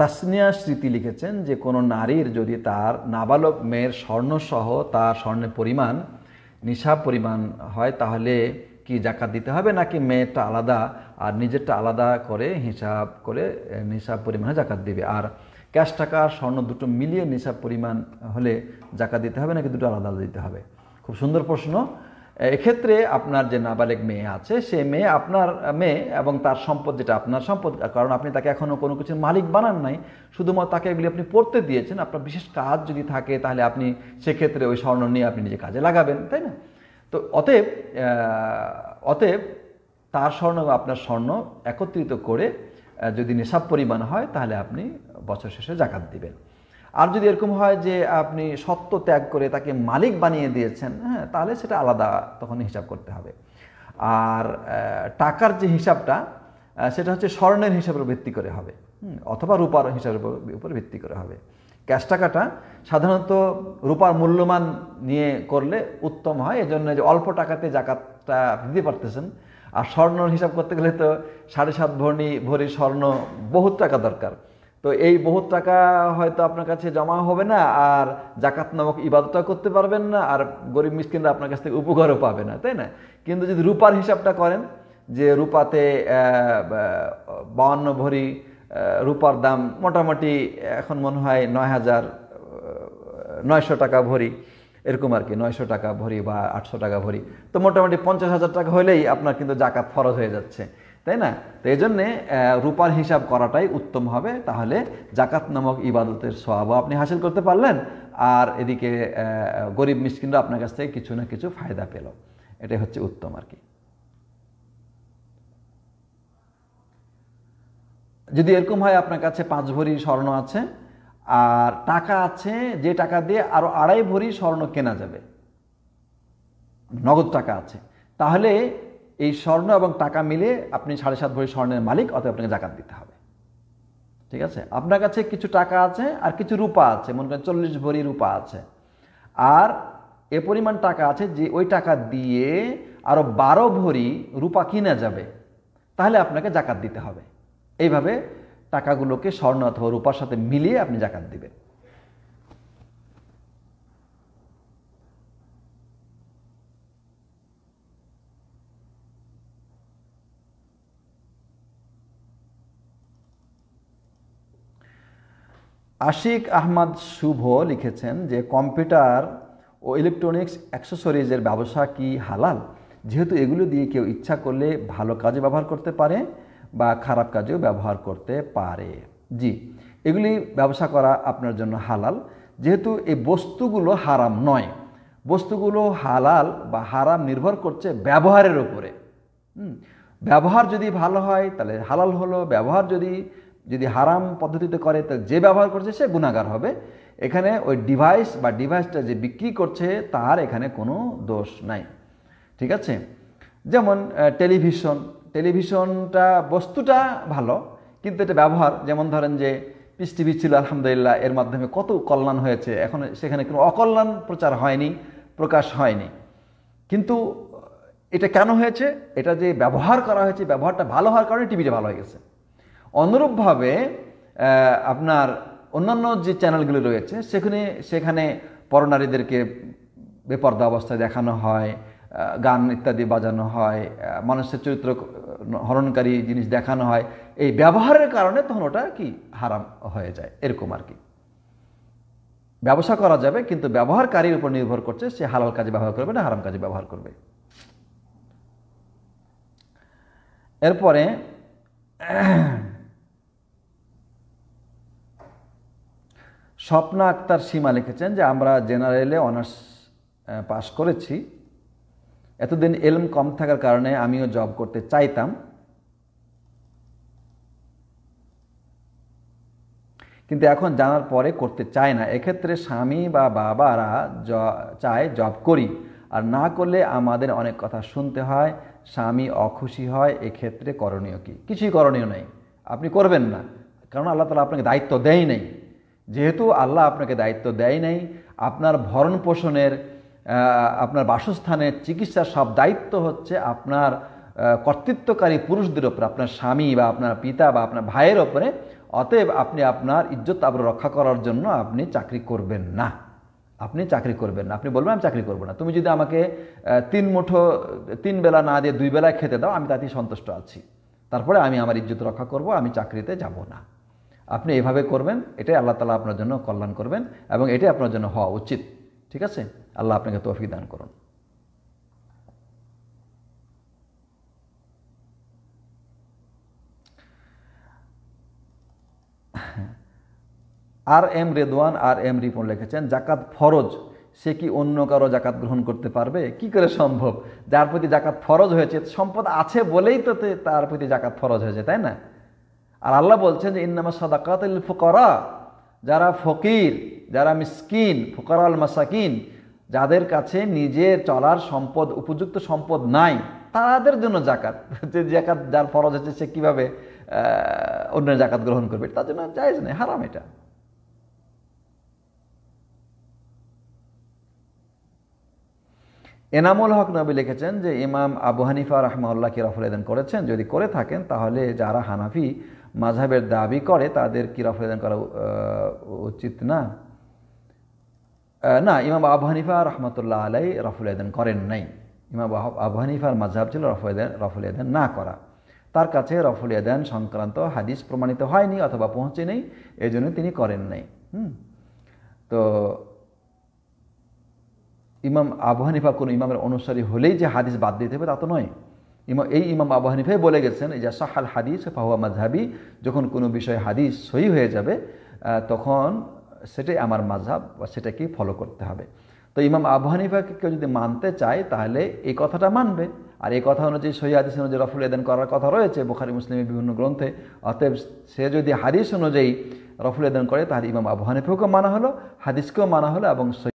তাসনিয়া স্মৃতি লিখেছেন যে কোনো নারীর যদি তার নাবালক মেয়ের স্বর্ণসহ তার স্বর্ণের পরিমাণ নিশা পরিমাণ হয় তাহলে কি জাকাত দিতে হবে নাকি মেয়েটা আলাদা আর নিজেরটা আলাদা করে হিসাব করে নিশা পরিমাণে জাকাত দিবে আর ক্যাশ টাকা আর স্বর্ণ দুটো মিলিয়ে নিশা পরিমাণ হলে জাকাত দিতে হবে নাকি দুটো আলাদা আলাদা দিতে হবে খুব সুন্দর প্রশ্ন এক্ষেত্রে আপনার যে নাবালিক মেয়ে আছে সে মেয়ে আপনার মেয়ে এবং তার সম্পদ যেটা আপনার সম্পদ কারণ আপনি তাকে এখনও কোনো কিছুর মালিক বানান নাই শুধুমাত্র তাকে এগুলি আপনি পড়তে দিয়েছেন আপনার বিশেষ কাজ যদি থাকে তাহলে আপনি সেক্ষেত্রে ওই স্বর্ণ নিয়ে আপনি নিজে কাজে লাগাবেন তাই না তো অতএব অতএব তার স্বর্ণ আপনার স্বর্ণ একত্রিত করে যদি নিসাব পরিমাণ হয় তাহলে আপনি বছর শেষে জাকাত দিবেন আর যদি এরকম হয় যে আপনি সত্য ত্যাগ করে তাকে মালিক বানিয়ে দিয়েছেন হ্যাঁ তাহলে সেটা আলাদা তখন হিসাব করতে হবে আর টাকার যে হিসাবটা সেটা হচ্ছে স্বর্ণের হিসাবের ভিত্তি করে হবে অথবা রূপার হিসাবের উপর ভিত্তি করে হবে ক্যাশ টাকাটা সাধারণত রূপার মূল্যমান নিয়ে করলে উত্তম হয় এজন্য যে অল্প টাকাতে জাকাতটা দিতে পারতেছেন আর স্বর্ণ হিসাব করতে গেলে তো সাড়ে সাত ভরি ভরি স্বর্ণ বহুত টাকা দরকার তো এই বহুত টাকা হয়তো আপনার কাছে জমা হবে না আর জাকাত নামক ইবাদতটা করতে পারবেন না আর গরিব মিসকিনরা আপনার কাছ থেকে উপকারও পাবে না তাই না কিন্তু যদি রূপার হিসাবটা করেন যে রূপাতে বাউন্ন ভরি রূপার দাম মোটামুটি এখন মনে হয় নয় হাজার নয়শো টাকা ভরি এরকম আর কি নয়শো টাকা ভরি বা আটশো টাকা ভরি তো মোটামুটি পঞ্চাশ হাজার টাকা হলেই আপনার কিন্তু জাকাত ফরজ হয়ে যাচ্ছে তাই না তো এই জন্যে রূপার হিসাব করাটাই উত্তম হবে তাহলে জাকাত নামক ইবাদতের স্বভাবও আপনি হাসিল করতে পারলেন আর এদিকে গরিব মিসকিনরা আপনার কাছ থেকে কিছু না কিছু ফায়দা পেল এটাই হচ্ছে উত্তম আর কি যদি এরকম হয় আপনার কাছে পাঁচ ভরি স্বর্ণ আছে আর টাকা আছে যে টাকা দিয়ে আরও আড়াই ভরি স্বর্ণ কেনা যাবে নগদ টাকা আছে তাহলে এই স্বর্ণ এবং টাকা মিলে আপনি সাড়ে সাত ভরি স্বর্ণের মালিক অতএব আপনাকে জাকাত দিতে হবে ঠিক আছে আপনার কাছে কিছু টাকা আছে আর কিছু রূপা আছে মনে করেন চল্লিশ ভরি রূপা আছে আর এ পরিমাণ টাকা আছে যে ওই টাকা দিয়ে আরও বারো ভরি রূপা কিনা যাবে তাহলে আপনাকে জাকাত দিতে হবে এইভাবে টাকাগুলোকে স্বর্ণ অথবা রূপার সাথে মিলিয়ে আপনি জাকাত দিবেন আশিক আহমদ শুভ লিখেছেন যে কম্পিউটার ও ইলেকট্রনিক্স অ্যাক্সেসরিজের ব্যবসা কি হালাল যেহেতু এগুলো দিয়ে কেউ ইচ্ছা করলে ভালো কাজে ব্যবহার করতে পারে বা খারাপ কাজেও ব্যবহার করতে পারে জি এগুলি ব্যবসা করা আপনার জন্য হালাল যেহেতু এই বস্তুগুলো হারাম নয় বস্তুগুলো হালাল বা হারাম নির্ভর করছে ব্যবহারের উপরে ব্যবহার যদি ভালো হয় তাহলে হালাল হলো ব্যবহার যদি যদি হারাম পদ্ধতিতে করে তা যে ব্যবহার করছে সে গুণাগার হবে এখানে ওই ডিভাইস বা ডিভাইসটা যে বিক্রি করছে তার এখানে কোনো দোষ নাই ঠিক আছে যেমন টেলিভিশন টেলিভিশনটা বস্তুটা ভালো কিন্তু এটা ব্যবহার যেমন ধরেন যে পিস টিভি ছিল আলহামদুলিল্লাহ এর মাধ্যমে কত কল্যাণ হয়েছে এখন সেখানে কোনো অকল্যাণ প্রচার হয়নি প্রকাশ হয়নি কিন্তু এটা কেন হয়েছে এটা যে ব্যবহার করা হয়েছে ব্যবহারটা ভালো হওয়ার কারণে টিভিটা ভালো হয়ে গেছে অনুরূপভাবে আপনার অন্যান্য যে চ্যানেলগুলি রয়েছে সেখানে সেখানে পরনারীদেরকে বেপর্দা অবস্থায় দেখানো হয় গান ইত্যাদি বাজানো হয় মানুষের চরিত্র হরণকারী জিনিস দেখানো হয় এই ব্যবহারের কারণে তখন ওটা কি হারাম হয়ে যায় এরকম আর কি ব্যবসা করা যাবে কিন্তু ব্যবহারকারীর উপর নির্ভর করছে সে হালাল কাজে ব্যবহার করবে না হারাম কাজে ব্যবহার করবে এরপরে স্বপ্না আক্তার সীমা লিখেছেন যে আমরা জেনারেলে অনার্স পাশ করেছি এতদিন এলম কম থাকার কারণে আমিও জব করতে চাইতাম কিন্তু এখন জানার পরে করতে চায় না এক্ষেত্রে স্বামী বা বাবারা চায় জব করি আর না করলে আমাদের অনেক কথা শুনতে হয় স্বামী অখুশি হয় এক্ষেত্রে করণীয় কি কিছুই করণীয় নেই আপনি করবেন না কারণ আল্লাহ তালা আপনাকে দায়িত্ব দেয় নেই যেহেতু আল্লাহ আপনাকে দায়িত্ব দেয় নাই আপনার ভরণ পোষণের আপনার বাসস্থানের চিকিৎসার সব দায়িত্ব হচ্ছে আপনার কর্তৃত্বকারী পুরুষদের ওপরে আপনার স্বামী বা আপনার পিতা বা আপনার ভাইয়ের ওপরে অতএব আপনি আপনার ইজ্জত আবার রক্ষা করার জন্য আপনি চাকরি করবেন না আপনি চাকরি করবেন না আপনি বলবেন আমি চাকরি করবো না তুমি যদি আমাকে তিন মুঠো তিন বেলা না দিয়ে দুই বেলায় খেতে দাও আমি তাতেই সন্তুষ্ট আছি তারপরে আমি আমার ইজ্জত রক্ষা করব আমি চাকরিতে যাব না আপনি এভাবে করবেন এটাই আল্লাহ তালা আপনার জন্য কল্যাণ করবেন এবং এটাই আপনার জন্য হওয়া উচিত ঠিক আছে আল্লাহ আপনাকে তৌফিক দান করুন R M Redwan R M Ripon লিখেছেন জাকাত ফরজ সে কি অন্য কারো জাকাত গ্রহণ করতে পারবে কি করে সম্ভব যার প্রতি জাকাত ফরজ হয়েছে সম্পদ আছে বলেই তো তার প্রতি জাকাত ফরজ হয়েছে তাই না আর আল্লাহ বলছেন যে ইনামা সাদাকাত ফোকরা যারা ফকির যারা মিসকিন ফোকরা আল মাসাকিন যাদের কাছে নিজের চলার সম্পদ উপযুক্ত সম্পদ নাই তাদের জন্য জাকাত যে জাকাত যার ফরজ হচ্ছে সে কীভাবে অন্যের জাকাত গ্রহণ করবে তার জন্য যাইজ নেই হারাম এটা এনামুল হক নবী লিখেছেন যে ইমাম আবু হানিফা রহমাউল্লাহ কিরাফুল এদেন করেছেন যদি করে থাকেন তাহলে যারা হানাফি মাঝাবের দাবি করে তাদের কি রফাদান করা উচিত না না ইমাম আবু হানিফা রহমতুল্লাহ আলাই রফুল আদান করেন নাই ইমাম আবু হানিফার মাঝহাব ছিল রফুল রফুল আদান না করা তার কাছে রফুল আদান সংক্রান্ত হাদিস প্রমাণিত হয়নি অথবা পৌঁছে নেই এই জন্য তিনি করেন নাই হুম তো ইমাম আবু হানিফা কোনো ইমামের অনুসারী হলেই যে হাদিস বাদ দিতে হবে তা তো নয় ইমাম এই ইমাম আবু হানিফাই বলে গেছেন যা সাহাল হাদিস ফাহুয়া মাঝহাবি যখন কোনো বিষয়ে হাদিস সহি হয়ে যাবে তখন সেটাই আমার মাঝহাব বা সেটাকেই ফলো করতে হবে তো ইমাম আবু হানিফাকে কেউ যদি মানতে চায় তাহলে এই কথাটা মানবে আর এই কথা অনুযায়ী সহি হাদিস অনুযায়ী রফুল এদান করার কথা রয়েছে বোখারি মুসলিমের বিভিন্ন গ্রন্থে অতএব সে যদি হাদিস অনুযায়ী রফুল এদান করে তাহলে ইমাম আবু হানিফাকেও মানা হলো হাদিসকেও মানা হলো এবং